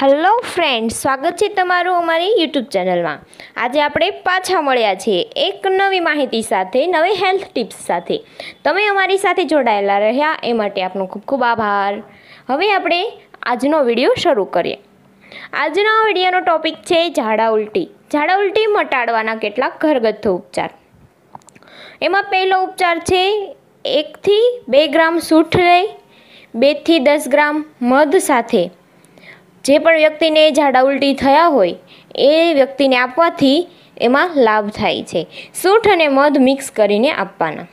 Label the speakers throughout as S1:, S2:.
S1: hello friend સ્વાગત છે તમારું અમારી યુટ્યુબ ચેનલમાં આજે આપણે પાછા મળ્યા છીએ એક નવી માહિતી સાથે નવી હેલ્થ ટિપ્સ સાથે તમે અમારી સાથે જોડાયેલા રહ્યા એ માટે આપનો ખૂબ ખૂબ આભાર હવે આપણે આજનો વિડીયો શરૂ કરીએ આજનો વિડીયોનો ટોપિક છે ઝાડા ઉલટી ઝાડા ઉલટી મટાડવાના કેટલાક ઘરગથ્થુ ઉપચાર એમાં પહેલો ઉપચાર છે એકથી બે ગ્રામ સૂઠ લઈ બેથી દસ ગ્રામ મધ સાથે જે પણ વ્યક્તિને ઝાડા ઉલટી થયા હોય એ વ્યક્તિને આપવાથી એમાં લાભ થાય છે સૂંઠ અને મધ મિક્સ કરીને આપવાના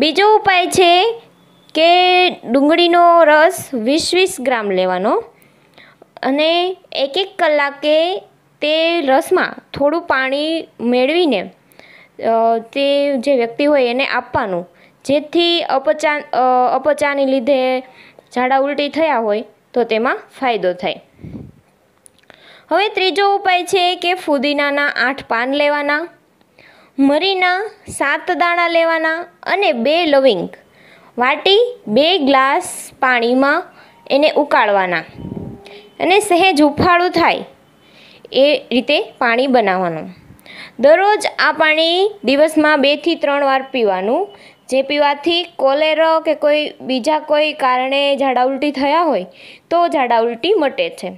S1: બીજો ઉપાય છે કે ડુંગળીનો રસ વીસ વીસ ગ્રામ લેવાનો અને એક એક કલાકે તે રસમાં થોડું પાણી મેળવીને તે જે વ્યક્તિ હોય એને આપવાનું જેથી અપચા અપચાની લીધે ઝાડા ઉલટી થયા હોય તો તેમાં ફાયદો થાય હવે ત્રીજો ઉપાય છે કે ફુદીનાના આઠ પાન લેવાના મરીના સાત દાણા લેવાના અને બે લવિંગ વાટી બે ગ્લાસ પાણીમાં એને ઉકાળવાના અને સહેજ ઉફાળું થાય એ રીતે પાણી બનાવવાનું દરરોજ આ પાણી દિવસમાં બેથી ત્રણ વાર પીવાનું જે પીવાથી કોલેરો કે કોઈ બીજા કોઈ કારણે ઝાડા ઉલટી થયા હોય તો ઝાડા ઉલટી મટે છે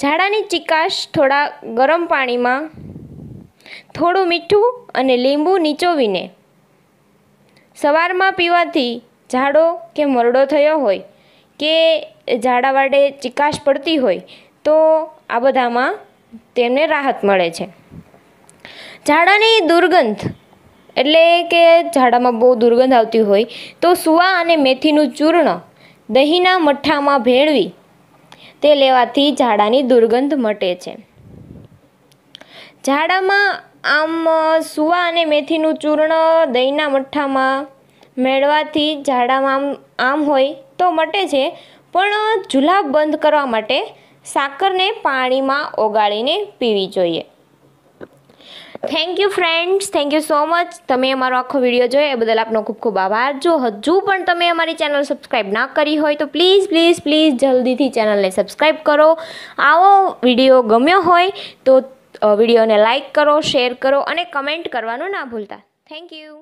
S1: ઝાડાની ચિકાશ થોડા ગરમ પાણીમાં થોડું મીઠું અને લીંબુ નીચોવીને સવારમાં પીવાથી ઝાડો કે મરડો થયો હોય કે ઝાડા વાડે ચિકાશ પડતી હોય તો આ બધામાં તેને રાહત મળે છે ઝાડાની દુર્ગંધ એટલે કે ઝાડામાં બહુ દુર્ગંધ આવતી હોય તો સુવા અને મેથીનું ચૂર્ણ દહીંના મઠ્ઠામાં ભેળવી તે લેવાથી ઝાડાની દુર્ગંધ મટે છે ઝાડામાં આમ સુવા અને મેથીનું ચૂર્ણ દહીંના મઠ્ઠામાં મેળવાથી ઝાડામાં આમ હોય તો મટે છે પણ જુલાબ બંધ કરવા માટે સાકરને પાણીમાં ઓગાળીને પીવી જોઈએ thank you friends thank you so much તમે અમારો આખો વિડીયો જોયો એ બદલ આપનો ખૂબ ખૂબ આભાર જો હજુ પણ તમે અમારી ચેનલ સબસ્ક્રાઈબ ના કરી હોય તો પ્લીઝ પ્લીઝ પ્લીઝ જલ્દીથી ચેનલને સબસ્ક્રાઈબ કરો આવો વિડીયો ગમ્યો હોય તો વિડીયોને લાઇક કરો શેર કરો અને કમેન્ટ કરવાનું ના ભૂલતા થેન્ક યુ